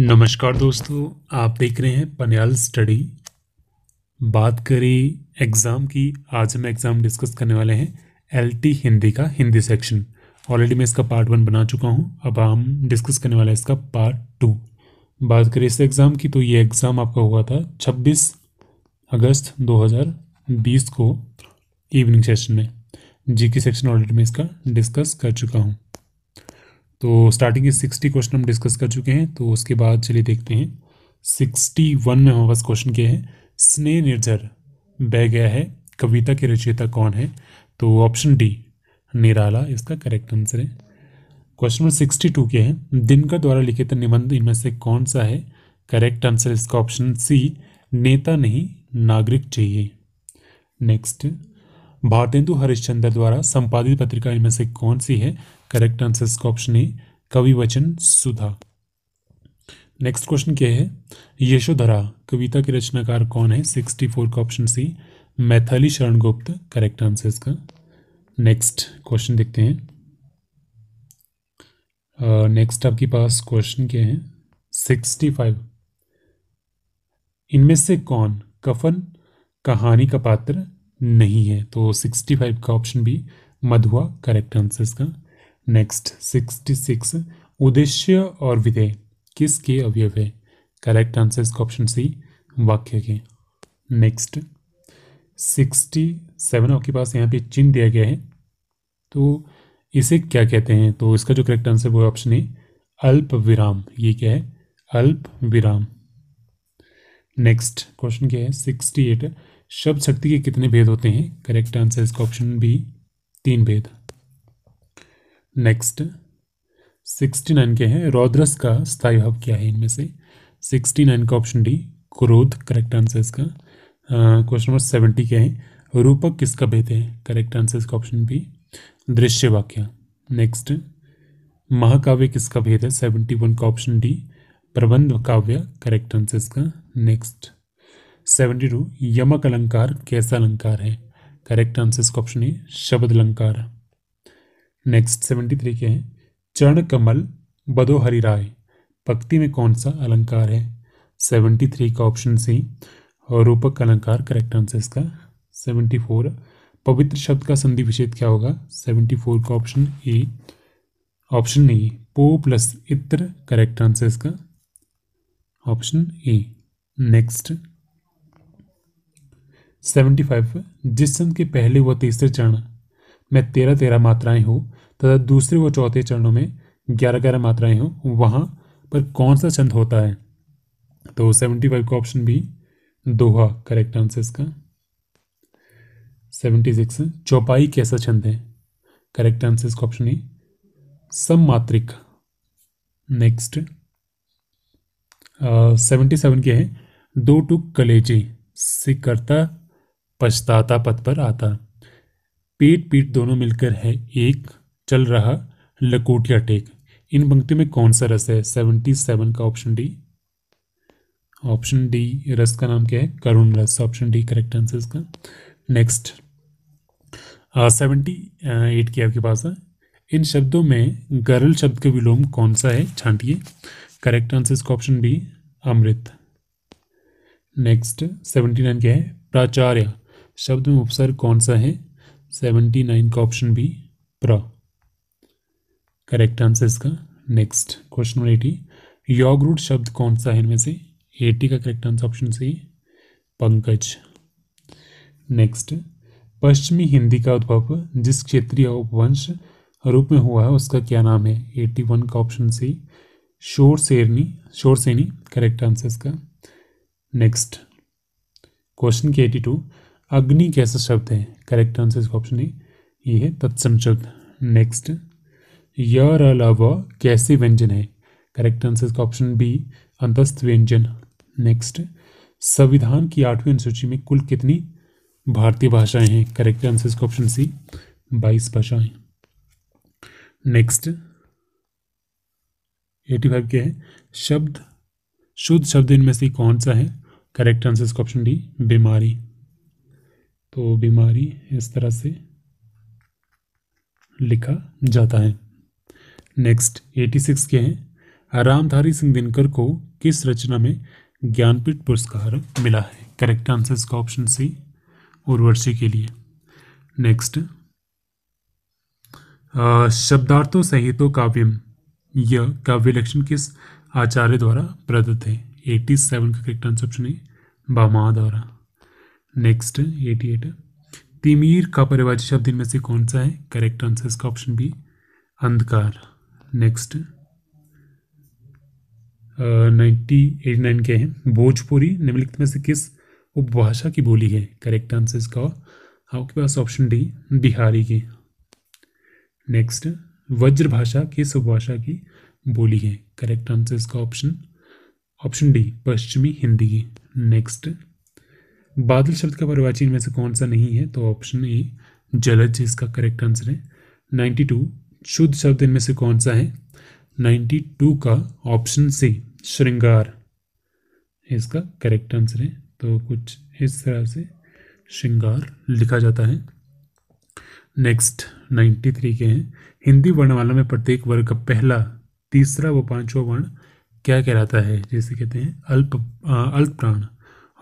नमस्कार दोस्तों आप देख रहे हैं पनियाल स्टडी बात करें एग्ज़ाम की आज हम एग्ज़ाम डिस्कस करने वाले हैं एलटी हिंदी का हिंदी सेक्शन ऑलरेडी मैं इसका पार्ट वन बना चुका हूं अब हम डिस्कस करने वाले हैं इसका पार्ट टू बात करें इस एग्ज़ाम की तो ये एग्ज़ाम आपका हुआ था 26 अगस्त 2020 को इवनिंग सेशन में जी सेक्शन ऑलरेडी मैं इसका डिस्कस कर चुका हूँ तो स्टार्टिंग के सिक्सटी क्वेश्चन हम डिस्कस कर चुके हैं तो उसके बाद चलिए देखते हैं सिक्सटी वन में हमारे पास क्वेश्चन क्या है स्नेह निर्जर बह गया है कविता के रचयिता कौन है तो ऑप्शन डी निराला इसका करेक्ट आंसर है क्वेश्चन नंबर सिक्सटी टू के है दिनकर द्वारा लिखित निबंध इनमें से कौन सा है करेक्ट आंसर इसका ऑप्शन सी नेता नहीं नागरिक चाहिए नेक्स्ट भारतेंदु हरिश्चंद्र द्वारा संपादित पत्रिका इनमें से कौन सी है करेक्ट आंसर इसका option A Kavi Vachan Sudha next question क्या है यशोधरा कविता के रचनाकार कौन है सिक्सटी फोर का option C Maithili Sharan Gupt correct answer इसका नेक्स्ट क्वेश्चन देखते हैं नेक्स्ट uh, आपके पास क्वेश्चन क्या है सिक्सटी फाइव इनमें से कौन कफन कहानी का पात्र नहीं है तो सिक्सटी फाइव का ऑप्शन भी मधुआ करेक्ट आंसर इसका नेक्स्ट सिक्सटी सिक्स उद्देश्य और विधेय किसके अवयव है करेक्ट आंसर इसका ऑप्शन सी वाक्य के नेक्स्ट सिक्सटी सेवन आपके पास यहाँ पे चिन्ह दिया गया है तो इसे क्या कहते हैं तो इसका जो करेक्ट आंसर वो ऑप्शन है अल्प विराम ये क्या है अल्प विराम नेक्स्ट क्वेश्चन क्या है सिक्सटी एट शब्द शक्ति के कितने भेद होते हैं करेक्ट आंसर इसका ऑप्शन बी तीन भेद नेक्स्ट सिक्सटी नाइन के हैं रौद्रस का स्थायी भाव क्या है इनमें से सिक्सटी नाइन का ऑप्शन डी क्रोध करेक्ट आंसर इसका क्वेश्चन नंबर सेवेंटी के हैं रूपक किसका भेद है करेक्ट आंसर इसका ऑप्शन बी दृश्य वाक्य नेक्स्ट महाकाव्य किसका भेद है सेवेंटी वन का ऑप्शन डी प्रबंध काव्य करेक्ट आंसर इसका नेक्स्ट सेवेंटी टू यमक अलंकार कैसा अलंकार है करेक्ट आंसर इसका ऑप्शन ए शब्द अलंकार नेक्स्ट सेवेंटी थ्री के हैं चरण कमल बदोहरी राय पक्ति में कौन सा अलंकार है सेवेंटी थ्री का ऑप्शन सी और रूपक अलंकार करेक्ट आंसर इसका सेवेंटी फोर पवित्र शब्द का संधि विषेद क्या होगा सेवेंटी फोर का ऑप्शन ए ऑप्शन ए पो प्लस इत्र करेक्ट आंसर इसका option A next seventy five जिस संत के पहले व तीसरे चरण में तेरह तेरह मात्राएं हो तथा दूसरे व चौथे चरणों में ग्यारह ग्यारह मात्राएं हो वहाँ पर कौन सा छंद होता है तो सेवेंटी फाइव का ऑप्शन बी दोहा करेक्ट आंसर इसका सेवेंटी सिक्स चौपाई कैसा छंद है करेक्ट आंसर इसका ऑप्शन ई मात्रिक नेक्स्ट सेवेंटी सेवन के हैं दो टुक कलेजी सिकरता पछताता पथ पर आता पेट पीठ दोनों मिलकर है एक चल रहा लकोटिया टेक इन पंक्ति में कौन सा रस है सेवेंटी सेवन का ऑप्शन डी ऑप्शन डी रस का नाम क्या है करुण रस ऑप्शन डी करेक्ट आंसर इसका नेक्स्ट सेवेंटी एट की आपके पास है इन शब्दों में गरल शब्द का विलोम कौन सा है छांटिए करेक्ट आंसर इसका ऑप्शन बी अमृत नेक्स्ट सेवेंटी नाइन क्या है प्राचार्य शब्द में उपसर्ग कौन सा है सेवेंटी नाइन का ऑप्शन बी प्र करेक्ट आंसर इसका नेक्स्ट क्वेश्चन नंबर एटी योग रूट शब्द कौन सा है इनमें से एटी का करेक्ट आंसर ऑप्शन सी पंकज नेक्स्ट पश्चिमी हिंदी का उद्भव जिस क्षेत्रीय उपवंश रूप में हुआ है उसका क्या नाम है एटी वन का ऑप्शन सी शोर सेरनी शोर सेनी करेक्ट आंसर इसका नेक्स्ट क्वेश्चन की एटी टू अग्नि कैसा शब्द है करेक्ट आंसर इसका ऑप्शन ए ये है तत्सम शब्द नेक्स्ट य कैसे व्यंजन है करेक्ट आंसर इसका ऑप्शन बी अंतस्थ व्यंजन नेक्स्ट संविधान की आठवीं अनुसूची में कुल कितनी भारतीय भाषाएं हैं करेक्ट आंसर इसका ऑप्शन सी बाईस भाषाएं नेक्स्ट एटी फाइव क्या है शब्द शुद्ध शब्द इनमें से कौन सा है करेक्ट आंसर इसका ऑप्शन डी बीमारी तो बीमारी इस तरह से लिखा जाता है नेक्स्ट 86 के हैं रामधारी सिंह दिनकर को किस रचना में ज्ञानपीठ पुरस्कार मिला है करेक्ट आंसर इसका ऑप्शन सी उर्वशी के लिए नेक्स्ट शब्दार्थों सहितो काव्यम यह काव्य लक्षण किस आचार्य द्वारा प्रदत्त है एटी सेवन का करेक्ट आंसर ऑप्शन है बामा द्वारा नेक्स्ट एटी एट तिमीर का परिवाजी शब्द इनमें से कौन सा है करेक्ट आंसर इसका ऑप्शन बी अंधकार नेक्स्ट नाइन्टी एटी नाइन के हैं भोजपुरी निम्नलिखित में से किस उपभाषा की बोली है करेक्ट आंसर इसका आपके पास ऑप्शन डी बिहारी की नेक्स्ट वज्र भाषा किस उपभाषा की बोली है करेक्ट आंसर इसका ऑप्शन ऑप्शन डी पश्चिमी हिंदी की नेक्स्ट बादल शब्द का परिवाची में से कौन सा नहीं है तो ऑप्शन ए जलज इसका करेक्ट आंसर है नाइन्टी टू शुद्ध शब्द इनमें से कौन सा है नाइन्टी टू का ऑप्शन सी श्रृंगार इसका करेक्ट आंसर है तो कुछ इस तरह से श्रृंगार लिखा जाता है नेक्स्ट नाइन्टी थ्री के हैं हिंदी वर्णमाला में प्रत्येक वर्ग का पहला तीसरा व पांचवा वर्ण क्या कहलाता है जैसे कहते हैं अल्प अल्प प्राण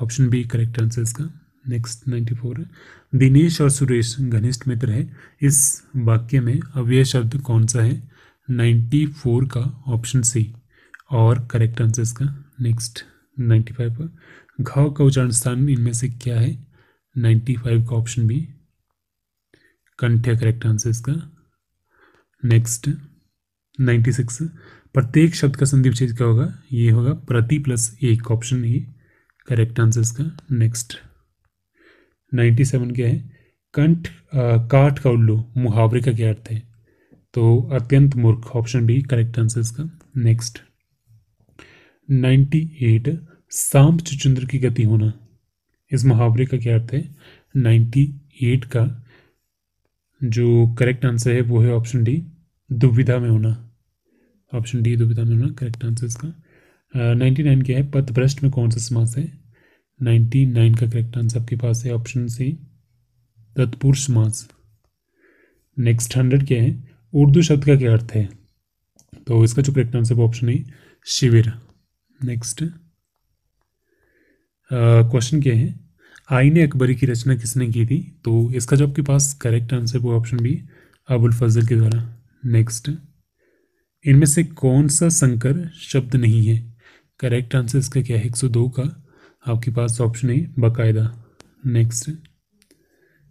ऑप्शन बी करेक्ट आंसर इसका नेक्स्ट नाइन्टी फोर है दिनेश और सुरेश घनिष्ठ मित्र है इस वाक्य में अव्यय शब्द कौन सा है नाइन्टी फोर का ऑप्शन सी और करेक्ट आंसर इसका नेक्स्ट नाइन्टी फाइव पर घाव का उच्चारण स्थान इनमें से क्या है नाइन्टी फाइव का ऑप्शन बी कंठ है करेक्ट आंसर इसका नेक्स्ट नाइन्टी सिक्स प्रत्येक शब्द का संधि विच्छेद क्या होगा ये होगा प्रति प्लस एक ऑप्शन ए करेक्ट आंसर इसका नेक्स्ट नाइन्टी सेवन क्या है कंठ काठ का उल्लू मुहावरे का क्या अर्थ है तो अत्यंत मूर्ख ऑप्शन बी करेक्ट आंसर इसका नेक्स्ट नाइन्टी एट सांप चुचुंद्र की गति होना इस मुहावरे का क्या अर्थ है नाइन्टी एट का जो करेक्ट आंसर है वो है ऑप्शन डी दुविधा में होना ऑप्शन डी दुविधा में होना करेक्ट आंसर इसका नाइन्टी नाइन क्या है पथ भ्रष्ट में कौन सा समास है नाइन्टी नाइन का करेक्ट आंसर आपके पास है ऑप्शन सी तत्पुरुष समास नेक्स्ट हंड्रेड क्या है उर्दू शब्द का क्या अर्थ है तो इसका जो करेक्ट आंसर ऑप्शन है शिविर नेक्स्ट क्वेश्चन क्या है आईने अकबरी की रचना किसने की थी तो इसका जो आपके पास करेक्ट आंसर वो ऑप्शन बी अबुल फजल के द्वारा नेक्स्ट इनमें से कौन सा संकर शब्द नहीं है करेक्ट आंसर इसका क्या है एक सौ दो का आपके पास ऑप्शन है बाकायदा नेक्स्ट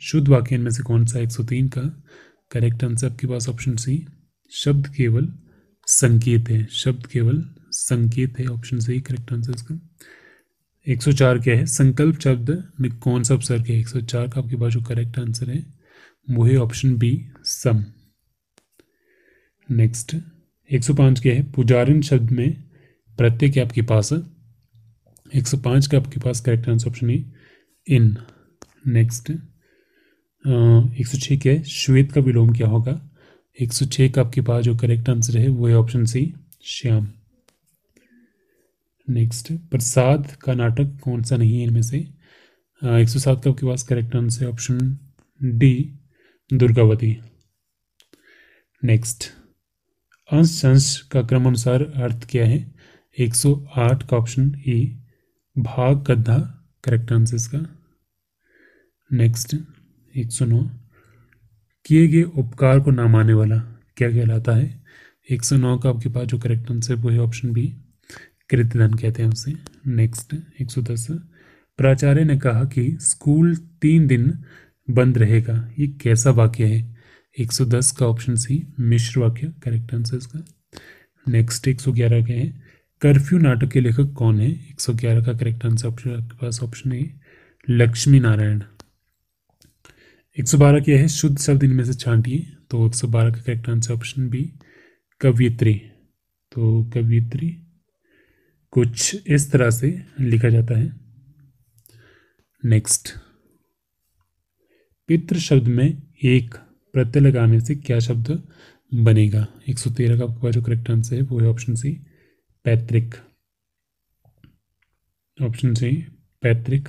शुद्ध वाक्य में से कौन सा एक सौ तीन का करेक्ट आंसर आपके पास ऑप्शन सी शब्द केवल संकेत है शब्द केवल संकेत है ऑप्शन सही करेक्ट आंसर इसका एक सौ चार क्या है संकल्प शब्द में कौन सा क्या है एक सौ चार का आपके पास जो करेक्ट आंसर है वो है ऑप्शन बी सम नेक्स्ट एक सौ पांच क्या है पुजारिन शब्द में प्रत्येक आपके पास एक सौ पांच का आपके पास करेक्ट आंसर ऑप्शन है इन नेक्स्ट एक सौ छः है श्वेत का विलोम क्या होगा एक सौ छः का आपके पास जो करेक्ट आंसर है वो है option C Shyam next Prasad का नाटक कौन सा नहीं है इनमें से एक सौ सात का आपके पास करेक्ट आंसर है ऑप्शन डी दुर्गावती नेक्स्ट अंश अंश का क्रम अनुसार अर्थ क्या है 108 का ऑप्शन ई e, भाग गद्दा करेक्ट आंसर इसका नेक्स्ट 109 किए गए उपकार को नाम आने वाला क्या कहलाता है 109 का आपके पास जो करेक्ट आंसर वो है ऑप्शन बी कृतधन कहते हैं उसे नेक्स्ट 110 प्राचार्य ने कहा कि स्कूल तीन दिन बंद रहेगा ये कैसा वाक्य है 110 का ऑप्शन सी मिश्र वाक्य करेक्ट आंसर इसका नेक्स्ट 111 के हैं कर्फ्यू नाटक के लेखक कौन है 111 का करेक्ट आंसर ऑप्शन आपके पास ऑप्शन ए लक्ष्मी नारायण 112 क्या है शुद्ध शब्द इनमें से छांटिए तो 112 का करेक्ट आंसर ऑप्शन बी कवियत्री तो कवियत्री कुछ इस तरह से लिखा जाता है नेक्स्ट पित्र शब्द में एक प्रत्यय लगाने से क्या शब्द बनेगा 113 का आपके पास जो करेक्ट आंसर है वो है ऑप्शन सी पैतृक ऑप्शन सी पैतृक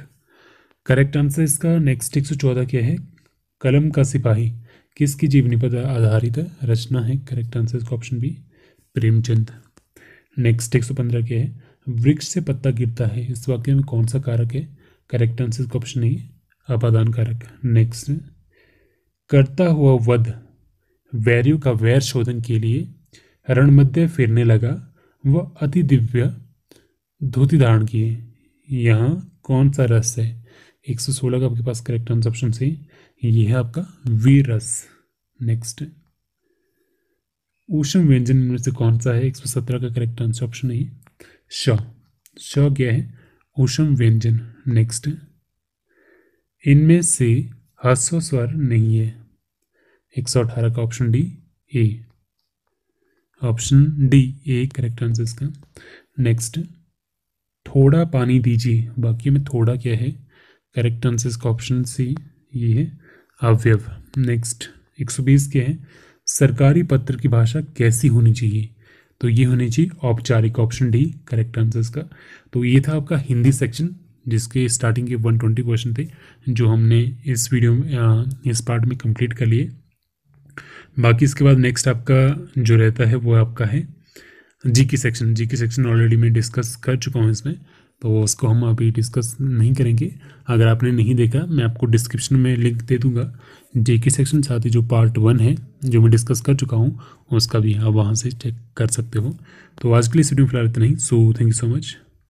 करेक्ट आंसर इसका नेक्स्ट एक सौ चौदह क्या है कलम का सिपाही किसकी जीवनी पर आधारित रचना है करेक्ट आंसर इसका ऑप्शन बी प्रेमचंद नेक्स्ट एक सौ पंद्रह क्या है वृक्ष से पत्ता गिरता है इस वाक्य में कौन सा कारक है करेक्ट आंसर इसका ऑप्शन ए अपादान कारक नेक्स्ट करता हुआ वध वैर्यू का वैर शोधन के लिए रणमध्य फिरने लगा व अति दिव्य धोती धारण किए यहाँ कौन सा रस है एक सौ सोलह का आपके पास करेक्ट आंसर ऑप्शन सी ये है आपका वीर रस नेक्स्ट ऊषम व्यंजन में से कौन सा है एक सौ सत्रह का करेक्ट आंसर ऑप्शन है श श क्या है ऊषम व्यंजन नेक्स्ट इनमें से हस्व स्वर नहीं है एक सौ अठारह का option D A option D A correct answer इसका नेक्स्ट थोड़ा पानी दीजिए बाकी में थोड़ा क्या है करेक्ट आंसर इसका ऑप्शन सी ये है अवयव नेक्स्ट 120 क्या है सरकारी पत्र की भाषा कैसी होनी चाहिए तो ये होनी चाहिए औपचारिक ऑप्शन डी करेक्ट आंसर इसका तो ये था आपका हिंदी सेक्शन जिसके स्टार्टिंग के 120 क्वेश्चन थे जो हमने इस वीडियो में इस पार्ट में कंप्लीट कर लिए बाकी इसके बाद नेक्स्ट आपका जो रहता है वो आपका है जी की सेक्शन जी की सेक्शन ऑलरेडी मैं डिस्कस कर चुका हूँ इसमें तो उसको हम अभी डिस्कस नहीं करेंगे अगर आपने नहीं देखा मैं आपको डिस्क्रिप्शन में लिंक दे दूंगा जे के सेक्शन साथ ही जो पार्ट वन है जो मैं डिस्कस कर चुका हूँ उसका भी आप वहाँ से चेक कर सकते हो तो आज के लिए सीडियो फिलहाल इतना ही so thank you so much